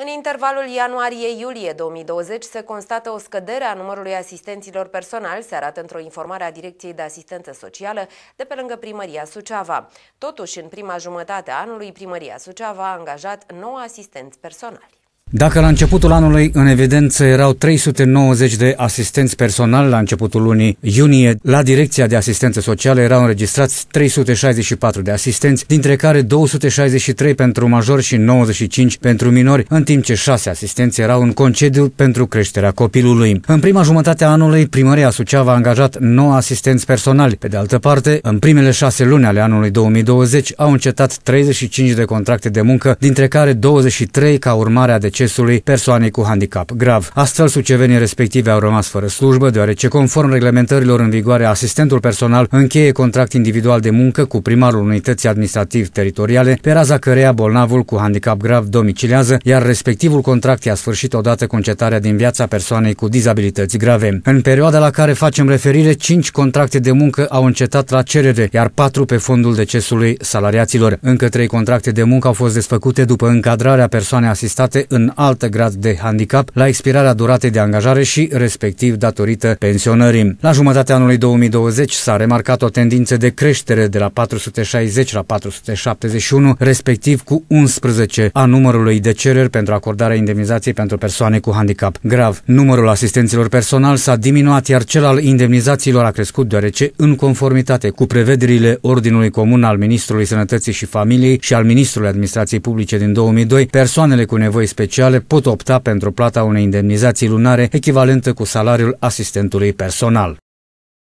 În intervalul ianuarie-iulie 2020 se constată o scădere a numărului asistenților personali, se arată într-o informare a Direcției de Asistență Socială de pe lângă Primăria Suceava. Totuși, în prima jumătate a anului, Primăria Suceava a angajat 9 asistenți personali. Dacă la începutul anului în evidență erau 390 de asistenți personali la începutul lunii iunie, la Direcția de Asistență Socială erau înregistrați 364 de asistenți, dintre care 263 pentru majori și 95 pentru minori, în timp ce 6 asistenți erau în concediu pentru creșterea copilului. În prima jumătate a anului, primăria Suceava a angajat 9 asistenți personali. Pe de altă parte, în primele 6 luni ale anului 2020 au încetat 35 de contracte de muncă, dintre care 23 ca urmare a deceselor accesului persoanei cu handicap grav. Astfel, sucevenii respective au rămas fără slujbă, deoarece, conform reglementărilor în vigoare, asistentul personal încheie contract individual de muncă cu primarul unității administrativ-teritoriale, pe raza căreia bolnavul cu handicap grav domicilează, iar respectivul contract i-a sfârșit odată cu din viața persoanei cu dizabilități grave. În perioada la care facem referire, 5 contracte de muncă au încetat la cerere, iar 4 pe fondul decesului salariaților. Încă 3 contracte de muncă au fost desfăcute după încadrarea persoanei asistate în alt grad de handicap la expirarea duratei de angajare și, respectiv, datorită pensionării. La jumătatea anului 2020 s-a remarcat o tendință de creștere de la 460 la 471, respectiv cu 11 a numărului de cereri pentru acordarea indemnizației pentru persoane cu handicap grav. Numărul asistenților personal s-a diminuat, iar cel al indemnizațiilor a crescut deoarece, în conformitate cu prevederile Ordinului Comun al Ministrului Sănătății și Familiei și al Ministrului Administrației Publice din 2002, persoanele cu nevoi speciale sociale pot opta pentru plata unei indemnizații lunare echivalentă cu salariul asistentului personal.